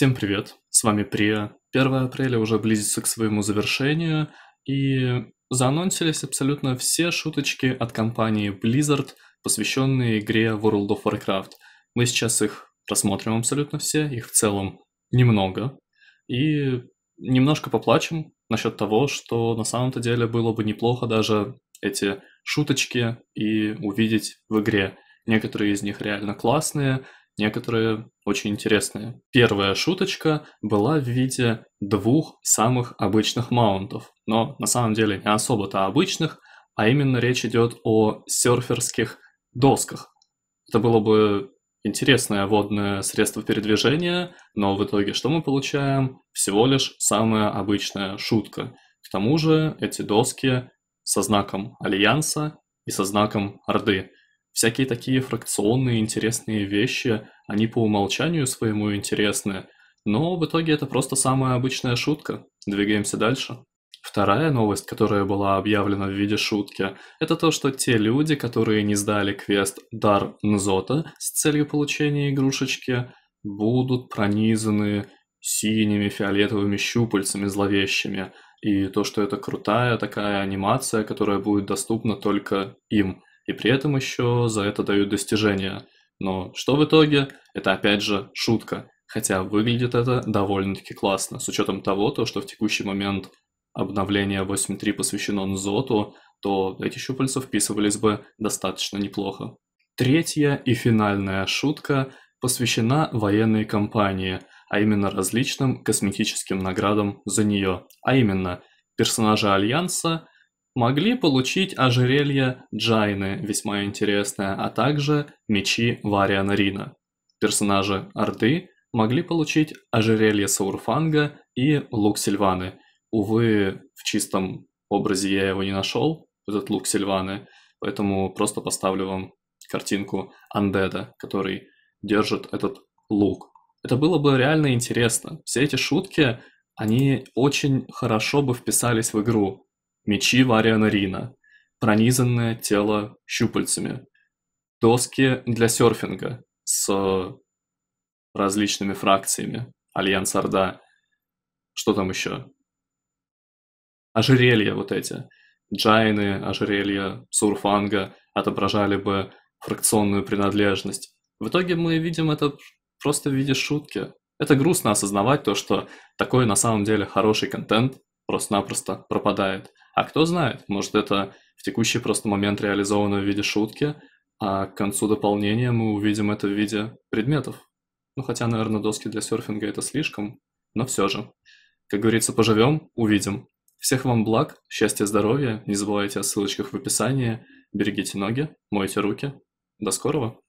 Всем привет, с вами Прия. 1 апреля уже близится к своему завершению, и заанонсились абсолютно все шуточки от компании Blizzard, посвященные игре World of Warcraft. Мы сейчас их рассмотрим абсолютно все, их в целом немного, и немножко поплачем насчет того, что на самом-то деле было бы неплохо даже эти шуточки и увидеть в игре. Некоторые из них реально классные, некоторые очень интересные. Первая шуточка была в виде двух самых обычных маунтов, но на самом деле не особо-то обычных, а именно речь идет о серферских досках. Это было бы интересное водное средство передвижения, но в итоге что мы получаем? Всего лишь самая обычная шутка. К тому же эти доски со знаком Альянса и со знаком Орды всякие такие фракционные интересные вещи, они по умолчанию своему интересны, но в итоге это просто самая обычная шутка. Двигаемся дальше. Вторая новость, которая была объявлена в виде шутки, это то, что те люди, которые не сдали квест «Дар Нзота» с целью получения игрушечки, будут пронизаны синими фиолетовыми щупальцами зловещими, и то, что это крутая такая анимация, которая будет доступна только им и при этом еще за это дают достижения. Но что в итоге? Это опять же шутка. Хотя выглядит это довольно-таки классно, с учетом того, то, что в текущий момент обновление 8.3 посвящено Нзоту, то эти щупальца вписывались бы достаточно неплохо. Третья и финальная шутка посвящена военной кампании, а именно различным косметическим наградам за нее, а именно персонажи Альянса – могли получить ожерелье Джайны, весьма интересное, а также мечи Вариана Рина. Персонажи Орды могли получить ожерелье Саурфанга и лук Сильваны. Увы, в чистом образе я его не нашел, этот лук Сильваны, поэтому просто поставлю вам картинку Андеда, который держит этот лук. Это было бы реально интересно. Все эти шутки, они очень хорошо бы вписались в игру мечи Вариана Рина, пронизанное тело щупальцами, доски для серфинга с различными фракциями, Альянс Орда, что там еще? Ожерелья вот эти, джайны, ожерелья Сурфанга отображали бы фракционную принадлежность. В итоге мы видим это просто в виде шутки. Это грустно осознавать то, что такой на самом деле хороший контент просто-напросто пропадает. А кто знает, может это в текущий просто момент реализовано в виде шутки, а к концу дополнения мы увидим это в виде предметов. Ну хотя, наверное, доски для серфинга это слишком, но все же. Как говорится, поживем, увидим. Всех вам благ, счастья, здоровья. Не забывайте о ссылочках в описании. Берегите ноги, мойте руки. До скорого!